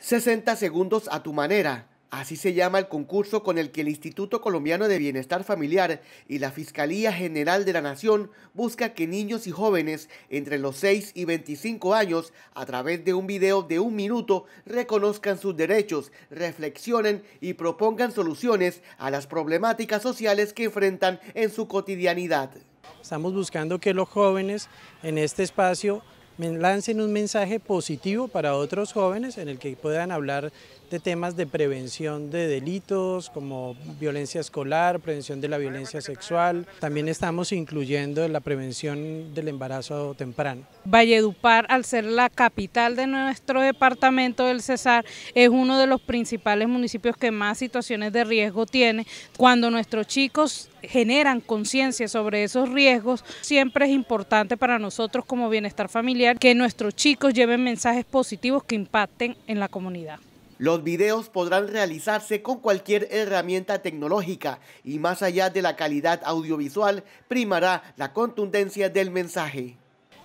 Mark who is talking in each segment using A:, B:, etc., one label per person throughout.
A: 60 segundos a tu manera. Así se llama el concurso con el que el Instituto Colombiano de Bienestar Familiar y la Fiscalía General de la Nación busca que niños y jóvenes entre los 6 y 25 años, a través de un video de un minuto, reconozcan sus derechos, reflexionen y propongan soluciones a las problemáticas sociales que enfrentan en su cotidianidad. Estamos buscando que los jóvenes
B: en este espacio lancen un mensaje positivo para otros jóvenes en el que puedan hablar de temas de prevención de delitos como violencia escolar, prevención de la violencia sexual. También estamos incluyendo la prevención del embarazo temprano.
C: Valledupar, al ser la capital de nuestro departamento del Cesar, es uno de los principales municipios que más situaciones de riesgo tiene. Cuando nuestros chicos generan conciencia sobre esos riesgos, siempre es importante para nosotros como bienestar familiar que nuestros chicos lleven mensajes positivos que impacten en la comunidad.
A: Los videos podrán realizarse con cualquier herramienta tecnológica y más allá de la calidad audiovisual primará la contundencia del mensaje.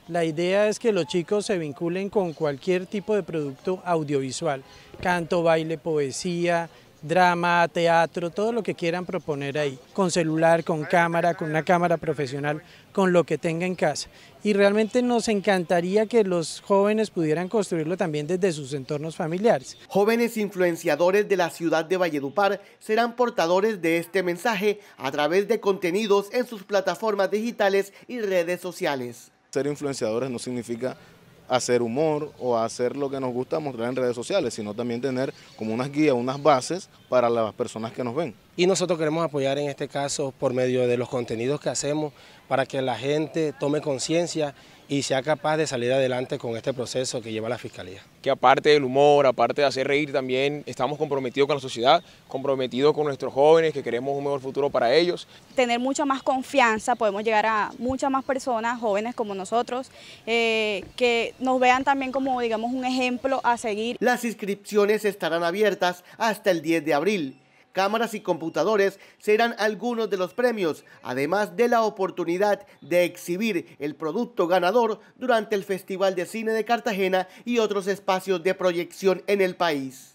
A: La idea es que los chicos se vinculen con cualquier tipo de producto audiovisual,
B: canto, baile, poesía, drama, teatro, todo lo que quieran proponer ahí, con celular, con cámara, con una cámara profesional, con lo que tenga en casa.
A: Y realmente nos encantaría que los jóvenes pudieran construirlo también desde sus entornos familiares. Jóvenes influenciadores de la ciudad de Valledupar serán portadores de este mensaje a través de contenidos en sus plataformas digitales y redes sociales. Ser influenciadores no significa hacer humor o hacer lo que nos gusta mostrar en redes sociales, sino también tener como unas guías, unas bases para las personas que nos ven.
D: Y nosotros queremos apoyar en este caso por medio de los contenidos que hacemos, para que la gente tome conciencia y sea capaz de salir adelante con este proceso que lleva la Fiscalía. Que aparte del humor, aparte de hacer reír, también estamos comprometidos con la sociedad, comprometidos con nuestros jóvenes, que queremos un mejor futuro para ellos.
C: Tener mucha más confianza, podemos llegar a muchas más personas, jóvenes como nosotros, eh, que nos vean también como, digamos, un ejemplo a seguir.
D: Las
A: inscripciones estarán abiertas hasta el 10 de abril cámaras y computadores serán algunos de los premios, además de la oportunidad de exhibir el producto ganador durante el Festival de Cine de Cartagena y otros espacios de proyección en el país.